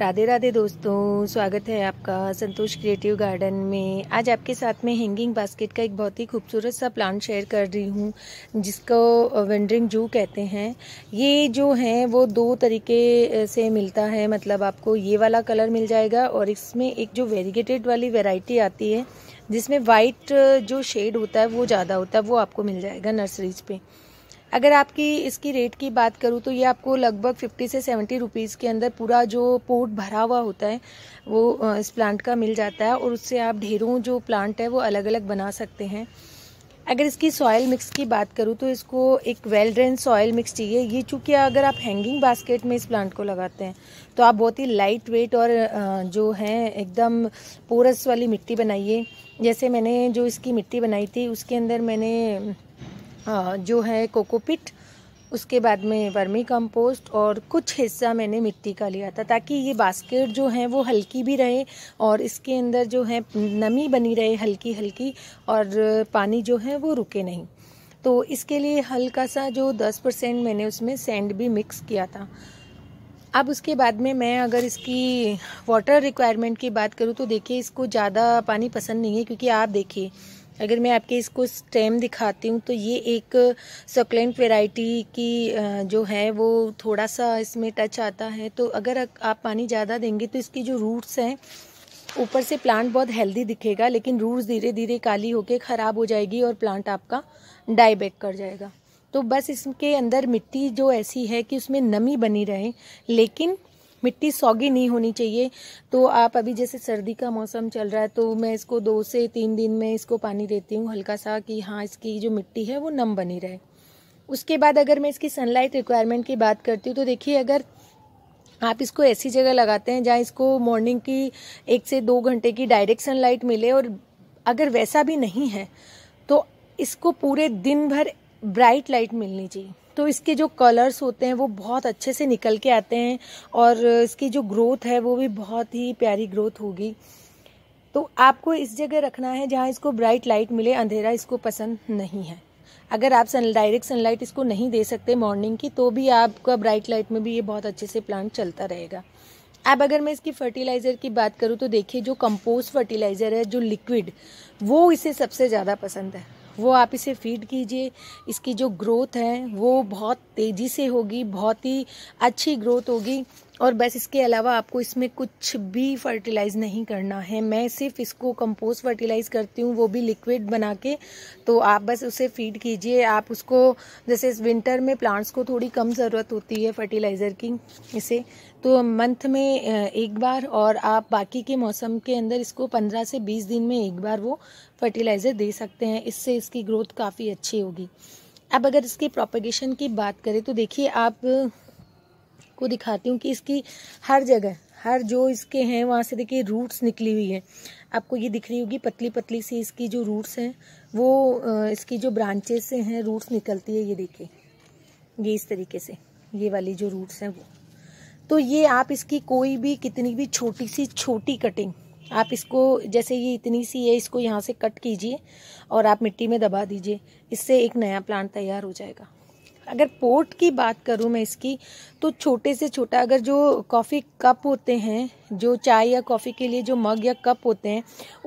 राधे राधे दोस्तों स्वागत है आपका संतोष क्रिएटिव गार्डन में आज आपके साथ में हैंगिंग बास्केट का एक बहुत ही खूबसूरत सा प्लांट शेयर कर रही हूँ जिसको वेंडरिंग जू कहते हैं ये जो है वो दो तरीके से मिलता है मतलब आपको ये वाला कलर मिल जाएगा और इसमें एक जो वेरीगेटेड वाली वेराइटी आती है जिसमें वाइट जो शेड होता है वो ज़्यादा होता है वो आपको मिल जाएगा नर्सरीज पर अगर आपकी इसकी रेट की बात करूँ तो ये आपको लगभग फिफ्टी से सेवेंटी रुपीज़ के अंदर पूरा जो पोर्ट भरा हुआ होता है वो इस प्लांट का मिल जाता है और उससे आप ढेरों जो प्लांट है वो अलग अलग बना सकते हैं अगर इसकी सॉयल मिक्स की बात करूँ तो इसको एक वेल ड्रेन सॉयल मिक्स चाहिए ये चूँकि अगर आप हैंगिंग बास्केट में इस प्लांट को लगाते हैं तो आप बहुत ही लाइट वेट और जो है एकदम पोरस वाली मिट्टी बनाइए जैसे मैंने जो इसकी मिट्टी बनाई थी उसके अंदर मैंने जो है कोकोपिट उसके बाद में वर्मी कंपोस्ट और कुछ हिस्सा मैंने मिट्टी का लिया था ताकि ये बास्केट जो है वो हल्की भी रहे और इसके अंदर जो है नमी बनी रहे हल्की हल्की और पानी जो है वो रुके नहीं तो इसके लिए हल्का सा जो दस परसेंट मैंने उसमें सैंड भी मिक्स किया था अब उसके बाद में मैं अगर इसकी वाटर रिक्वायरमेंट की बात करूँ तो देखिए इसको ज़्यादा पानी पसंद नहीं है क्योंकि आप देखिए अगर मैं आपके इसको स्टेम दिखाती हूँ तो ये एक सकलेंट वेराइटी की जो है वो थोड़ा सा इसमें टच आता है तो अगर आप पानी ज़्यादा देंगे तो इसकी जो रूट्स हैं ऊपर से प्लांट बहुत हेल्दी दिखेगा लेकिन रूट्स धीरे धीरे काली होकर ख़राब हो जाएगी और प्लांट आपका डाईबैक कर जाएगा तो बस इसके अंदर मिट्टी जो ऐसी है कि उसमें नमी बनी रहे लेकिन मिट्टी सौगी नहीं होनी चाहिए तो आप अभी जैसे सर्दी का मौसम चल रहा है तो मैं इसको दो से तीन दिन में इसको पानी देती हूँ हल्का सा कि हाँ इसकी जो मिट्टी है वो नम बनी रहे उसके बाद अगर मैं इसकी सनलाइट रिक्वायरमेंट की बात करती हूँ तो देखिए अगर आप इसको ऐसी जगह लगाते हैं जहाँ इसको मॉर्निंग की एक से दो घंटे की डायरेक्ट सनलाइट मिले और अगर वैसा भी नहीं है तो इसको पूरे दिन भर ब्राइट लाइट मिलनी चाहिए तो इसके जो कलर्स होते हैं वो बहुत अच्छे से निकल के आते हैं और इसकी जो ग्रोथ है वो भी बहुत ही प्यारी ग्रोथ होगी तो आपको इस जगह रखना है जहाँ इसको ब्राइट लाइट मिले अंधेरा इसको पसंद नहीं है अगर आप सन डायरेक्ट सनलाइट इसको नहीं दे सकते मॉर्निंग की तो भी आपका ब्राइट लाइट में भी ये बहुत अच्छे से प्लांट चलता रहेगा अब अगर मैं इसकी फर्टिलाइज़र की बात करूँ तो देखिए जो कंपोस्ट फर्टिलाइज़र है जो लिक्विड वो इसे सबसे ज़्यादा पसंद है वो आप इसे फीड कीजिए इसकी जो ग्रोथ है वो बहुत तेज़ी से होगी बहुत ही अच्छी ग्रोथ होगी और बस इसके अलावा आपको इसमें कुछ भी फर्टिलाइज़ नहीं करना है मैं सिर्फ इसको कंपोस्ट फर्टिलाइज़ करती हूँ वो भी लिक्विड बना के तो आप बस उसे फीड कीजिए आप उसको जैसे इस विंटर में प्लांट्स को थोड़ी कम ज़रूरत होती है फर्टिलाइज़र की इसे तो मंथ में एक बार और आप बाकी के मौसम के अंदर इसको पंद्रह से बीस दिन में एक बार वो फर्टिलाइज़र दे सकते हैं इससे इसकी ग्रोथ काफ़ी अच्छी होगी अब अगर इसकी प्रोपगेशन की बात करें तो देखिए आप आपको दिखाती हूँ कि इसकी हर जगह हर जो इसके हैं वहाँ से देखिए रूट्स निकली हुई है आपको ये दिख रही होगी पतली पतली सी इसकी जो रूट्स हैं वो इसकी जो ब्रांचेस से हैं रूट्स निकलती है ये देखिए ये इस तरीके से ये वाली जो रूट्स हैं वो तो ये आप इसकी कोई भी कितनी भी छोटी सी छोटी कटिंग आप इसको जैसे ये इतनी सी है इसको यहाँ से कट कीजिए और आप मिट्टी में दबा दीजिए इससे एक नया प्लांट तैयार हो जाएगा अगर पोर्ट की बात करूँ मैं इसकी तो छोटे से छोटा अगर जो कॉफ़ी कप होते हैं जो चाय या कॉफ़ी के लिए जो मग या कप होते हैं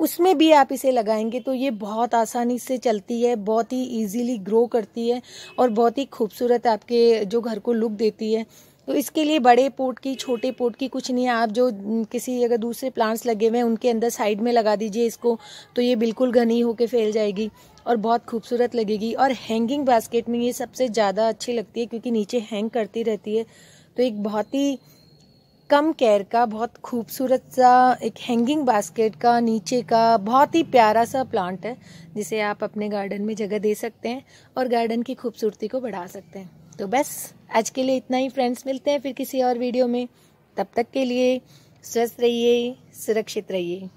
उसमें भी आप इसे लगाएंगे तो ये बहुत आसानी से चलती है बहुत ही ईजीली ग्रो करती है और बहुत ही खूबसूरत आपके जो घर को लुक देती है तो इसके लिए बड़े पोट की छोटे पोट की कुछ नहीं है आप जो किसी अगर दूसरे प्लांट्स लगे हुए हैं उनके अंदर साइड में लगा दीजिए इसको तो ये बिल्कुल घनी होकर फैल जाएगी और बहुत खूबसूरत लगेगी और हैंगिंग बास्केट में ये सबसे ज़्यादा अच्छी लगती है क्योंकि नीचे हैंग करती रहती है तो एक बहुत ही कम केयर का बहुत खूबसूरत सा एक हैंगिंग बास्केट का नीचे का बहुत ही प्यारा सा प्लांट है जिसे आप अपने गार्डन में जगह दे सकते हैं और गार्डन की खूबसूरती को बढ़ा सकते हैं तो बस आज के लिए इतना ही फ्रेंड्स मिलते हैं फिर किसी और वीडियो में तब तक के लिए स्वस्थ रहिए सुरक्षित रहिए